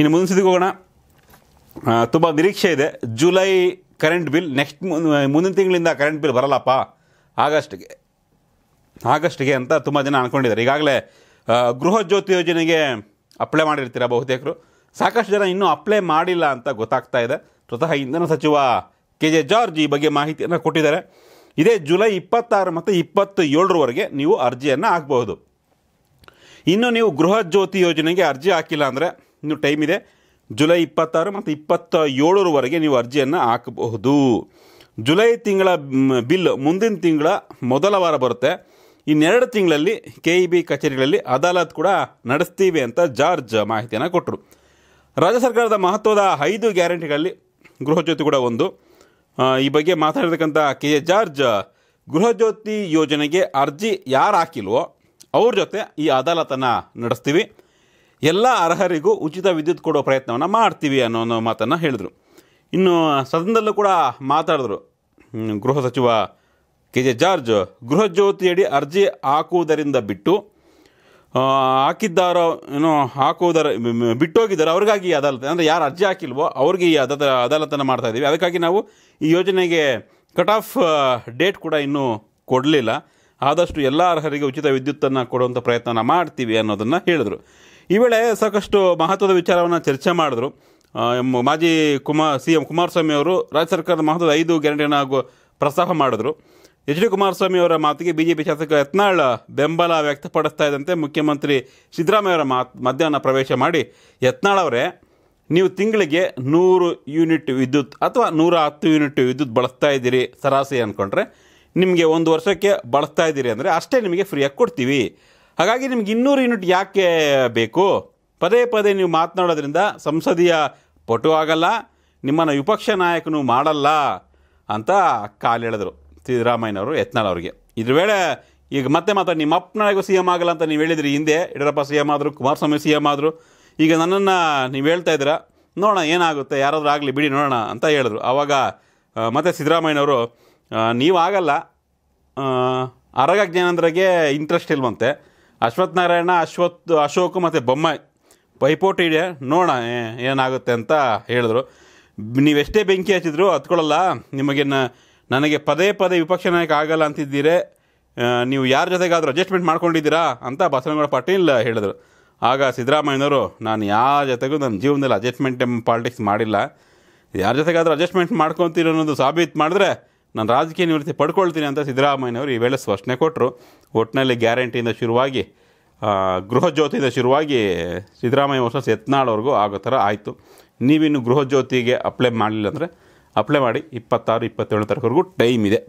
ಇನ್ನು ಮುಂದಿನ ಹೋಗೋಣ ತುಂಬ ನಿರೀಕ್ಷೆ ಇದೆ ಜುಲೈ ಕರೆಂಟ್ ಬಿಲ್ ನೆಕ್ಸ್ಟ್ ಮುಂದಿನ ತಿಂಗಳಿಂದ ಕರೆಂಟ್ ಬಿಲ್ ಬರಲ್ಲಪ್ಪ ಆಗಸ್ಟ್ಗೆ ಆಗಸ್ಟ್ಗೆ ಅಂತ ತುಂಬ ಜನ ಅಂದ್ಕೊಂಡಿದ್ದಾರೆ ಈಗಾಗಲೇ ಗೃಹಜ್ಯೋತಿ ಯೋಜನೆಗೆ ಅಪ್ಲೈ ಮಾಡಿರ್ತೀರ ಬಹುತೇಕರು ಸಾಕಷ್ಟು ಜನ ಇನ್ನೂ ಅಪ್ಲೈ ಮಾಡಿಲ್ಲ ಅಂತ ಗೊತ್ತಾಗ್ತಾ ಇದೆ ಸ್ವತಃ ಇಂಧನ ಸಚಿವ ಕೆ ಜೆ ಜಾರ್ಜ್ ಈ ಬಗ್ಗೆ ಮಾಹಿತಿಯನ್ನು ಕೊಟ್ಟಿದ್ದಾರೆ ಇದೇ ಜುಲೈ ಇಪ್ಪತ್ತಾರು ಮತ್ತು ಇಪ್ಪತ್ತು ಏಳರವರೆಗೆ ನೀವು ಅರ್ಜಿಯನ್ನು ಹಾಕಬಹುದು ಇನ್ನು ನೀವು ಗೃಹ ಜ್ಯೋತಿ ಯೋಜನೆಗೆ ಅರ್ಜಿ ಹಾಕಿಲ್ಲ ಅಂದರೆ ಇನ್ನು ಟೈಮ್ ಇದೆ ಜುಲೈ ಇಪ್ಪತ್ತಾರು ಮತ್ತು ಇಪ್ಪತ್ತ ಏಳರವರೆಗೆ ನೀವು ಅರ್ಜಿಯನ್ನು ಹಾಕಬಹುದು ಜುಲೈ ತಿಂಗಳ ಬಿಲ್ ಮುಂದಿನ ತಿಂಗಳ ಮೊದಲ ವಾರ ಬರುತ್ತೆ ಇನ್ನೆರಡು ತಿಂಗಳಲ್ಲಿ ಕೆ ಇ ಬಿ ಕಚೇರಿಗಳಲ್ಲಿ ಅದಾಲತ್ ಕೂಡ ನಡೆಸ್ತೀವಿ ಅಂತ ಜಾರ್ಜ್ ಮಾಹಿತಿಯನ್ನು ಕೊಟ್ಟರು ರಾಜ್ಯ ಸರ್ಕಾರದ ಮಹತ್ವದ ಐದು ಗ್ಯಾರಂಟಿಗಳಲ್ಲಿ ಗೃಹಜ್ಯೋತಿ ಕೂಡ ಒಂದು ಈ ಬಗ್ಗೆ ಮಾತಾಡಿರ್ತಕ್ಕಂಥ ಕೆ ಎ ಜಾರ್ಜ್ ಗೃಹಜ್ಯೋತಿ ಯೋಜನೆಗೆ ಅರ್ಜಿ ಯಾರು ಹಾಕಿಲ್ವೋ ಅವ್ರ ಜೊತೆ ಈ ಅದಾಲತನ್ನು ನಡೆಸ್ತೀವಿ ಎಲ್ಲ ಅರ್ಹರಿಗೂ ಉಚಿತ ವಿದ್ಯುತ್ ಕೊಡೋ ಪ್ರಯತ್ನವನ್ನು ಮಾಡ್ತೀವಿ ಅನ್ನೋ ಅನ್ನೋ ಮಾತನ್ನು ಹೇಳಿದರು ಇನ್ನು ಸದನದಲ್ಲೂ ಕೂಡ ಮಾತಾಡಿದ್ರು ಗೃಹ ಸಚಿವ ಕೆ ಜೆ ಜಾರ್ಜ್ ಗೃಹಜ್ಯೋತಿಯಡಿ ಅರ್ಜಿ ಹಾಕುವುದರಿಂದ ಬಿಟ್ಟು ಹಾಕಿದ್ದಾರೋ ಏನೋ ಹಾಕುವುದರ ಬಿಟ್ಟೋಗಿದ್ದಾರೆ ಅವ್ರಿಗಾಗಿ ಈ ಅದಾಲತ್ ಅಂದರೆ ಯಾರು ಅರ್ಜಿ ಹಾಕಿಲ್ವೋ ಅವ್ರಿಗೆ ಈ ಅದ ಅದಾಲತನ್ನು ಮಾಡ್ತಾ ಇದ್ದೀವಿ ಅದಕ್ಕಾಗಿ ನಾವು ಈ ಯೋಜನೆಗೆ ಕಟ್ ಆಫ್ ಡೇಟ್ ಕೂಡ ಇನ್ನೂ ಕೊಡಲಿಲ್ಲ ಆದಷ್ಟು ಎಲ್ಲ ಅರ್ಹರಿಗೆ ಉಚಿತ ವಿದ್ಯುತ್ತನ್ನು ಕೊಡುವಂಥ ಪ್ರಯತ್ನ ಮಾಡ್ತೀವಿ ಅನ್ನೋದನ್ನು ಹೇಳಿದರು ಈ ವೇಳೆ ಸಾಕಷ್ಟು ಮಹತ್ವದ ವಿಚಾರವನ್ನು ಚರ್ಚೆ ಮಾಡಿದ್ರು ಮಾಜಿ ಕುಮಾರ್ ಸಿ ಎಂ ಕುಮಾರಸ್ವಾಮಿ ಅವರು ರಾಜ್ಯ ಸರ್ಕಾರದ ಮಹತ್ವದ ಐದು ಗ್ಯಾರಂಟಿಯನ್ನು ಹಾಗೂ ಪ್ರಸ್ತಾಪ ಮಾಡಿದ್ರು ಎಚ್ ಡಿ ಕುಮಾರಸ್ವಾಮಿ ಅವರ ಮಾತಿಗೆ ಬಿಜೆಪಿ ಶಾಸಕ ಯತ್ನಾಳ್ ಬೆಂಬಲ ವ್ಯಕ್ತಪಡಿಸ್ತಾ ಇದ್ದಂತೆ ಮುಖ್ಯಮಂತ್ರಿ ಅವರ ಮಾತು ಮಧ್ಯಾಹ್ನ ಪ್ರವೇಶ ಮಾಡಿ ಯತ್ನಾಳ್ ಅವರೇ ನೀವು ತಿಂಗಳಿಗೆ ನೂರು ಯೂನಿಟ್ ವಿದ್ಯುತ್ ಅಥವಾ ನೂರ ಹತ್ತು ಯೂನಿಟ್ ವಿದ್ಯುತ್ ಬಳಸ್ತಾ ಇದ್ದೀರಿ ಸರಾಸರಿ ಅಂದ್ಕೊಂಡ್ರೆ ನಿಮಗೆ ಒಂದು ವರ್ಷಕ್ಕೆ ಬಳಸ್ತಾ ಇದ್ದೀರಿ ಅಂದರೆ ಅಷ್ಟೇ ನಿಮಗೆ ಫ್ರೀಯಾಗಿ ಕೊಡ್ತೀವಿ ಹಾಗಾಗಿ ನಿಮ್ಗೆ ಇನ್ನೂರು ಯೂನಿಟ್ ಯಾಕೆ ಬೇಕು ಪದೇ ಪದೇ ನೀವು ಮಾತನಾಡೋದ್ರಿಂದ ಸಂಸದೀಯ ಪಟು ಆಗಲ್ಲ ನಿಮ್ಮನ್ನು ವಿಪಕ್ಷ ನಾಯಕನು ಮಾಡಲ್ಲ ಅಂತ ಕಾಲೆಳೆದರು ಸಿದ್ದರಾಮಯ್ಯನವರು ಯತ್ನಾಳ್ ಅವರಿಗೆ ಇದ್ರ ವೇಳೆ ಈಗ ಮತ್ತೆ ಮಾತ್ರ ನಿಮ್ಮ ಅಪ್ಪನಾಗೂ ಸಿ ಎಮ್ ಆಗಲ್ಲ ಅಂತ ನೀವು ಹೇಳಿದ್ರಿ ಹಿಂದೆ ಯಡಿಯೂರಪ್ಪ ಸಿ ಎಂ ಆದರು ಕುಮಾರಸ್ವಾಮಿ ಸಿ ಎಂ ಆದರು ಈಗ ನನ್ನನ್ನು ನೀವು ಹೇಳ್ತಾ ಇದ್ದೀರ ನೋಡೋಣ ಏನಾಗುತ್ತೆ ಯಾರಾದರೂ ಆಗಲಿ ಬಿಡಿ ನೋಡೋಣ ಅಂತ ಹೇಳಿದ್ರು ಆವಾಗ ಮತ್ತೆ ಸಿದ್ದರಾಮಯ್ಯನವರು ನೀವಾಗಲ್ಲ ಅರಗ ಜ್ಞಾನಂದ್ರಿಗೆ ಇಂಟ್ರೆಸ್ಟ್ ಇಲ್ವಂತೆ ಅಶ್ವಥ್ ನಾರಾಯಣ ಅಶ್ವತ್ ಅಶೋಕ್ ಮತ್ತು ಬೊಮ್ಮಾಯಿ ಪೈಪೋಟಿ ಇದೆ ನೋಡೋಣ ಏನಾಗುತ್ತೆ ಅಂತ ಹೇಳಿದ್ರು ನೀವೆಷ್ಟೇ ಬೆಂಕಿ ಹಚ್ಚಿದ್ರು ಹತ್ಕೊಳ್ಳಲ್ಲ ನಿಮಗೆ ನನಗೆ ಪದೇ ಪದೇ ವಿಪಕ್ಷ ನಾಯಕ ಆಗಲ್ಲ ಅಂತಿದ್ದೀರಿ ನೀವು ಯಾರ ಜೊತೆಗಾದರೂ ಅಡ್ಜಸ್ಟ್ಮೆಂಟ್ ಮಾಡ್ಕೊಂಡಿದ್ದೀರಾ ಅಂತ ಬಸವನಗೌಡ ಪಾಟೀಲ್ ಹೇಳಿದರು ಆಗ ಸಿದ್ದರಾಮಯ್ಯನವರು ನಾನು ಯಾರ ಜೊತೆಗೂ ನನ್ನ ಜೀವನದಲ್ಲಿ ಅಡ್ಜಸ್ಟ್ಮೆಂಟ್ ಪಾಲಿಟಿಕ್ಸ್ ಮಾಡಿಲ್ಲ ಯಾರ ಜೊತೆಗಾದರೂ ಅಡ್ಜಸ್ಟ್ಮೆಂಟ್ ಮಾಡ್ಕೊತೀರೋ ಅನ್ನೋದು ಸಾಬೀತು ಮಾಡಿದ್ರೆ ನಾನು ರಾಜಕೀಯ ನಿವೃತ್ತಿ ಪಡ್ಕೊಳ್ತೀನಿ ಅಂತ ಸಿದ್ದರಾಮಯ್ಯನವರು ಈ ವೇಳೆ ಸ್ಪಷ್ಟನೆ ಕೊಟ್ಟರು ಒಟ್ಟಿನಲ್ಲಿ ಗ್ಯಾರಂಟಿಯಿಂದ ಶುರುವಾಗಿ ಗೃಹಜ್ಯೋತಿಯಿಂದ ಶುರುವಾಗಿ ಸಿದ್ದರಾಮಯ್ಯ ವರ್ಷ ಎತ್ನಾಳವರೆಗೂ ಆಗೋ ಥರ ಆಯಿತು ನೀವಿನ್ನು ಗೃಹಜ್ಯೋತಿಗೆ ಅಪ್ಲೈ ಮಾಡಲಿಲ್ಲ ಅಂದರೆ ಅಪ್ಲೈ ಮಾಡಿ ಇಪ್ಪತ್ತಾರು ಇಪ್ಪತ್ತೇಳು ತಾರೀಕವರೆಗೂ ಟೈಮ್ ಇದೆ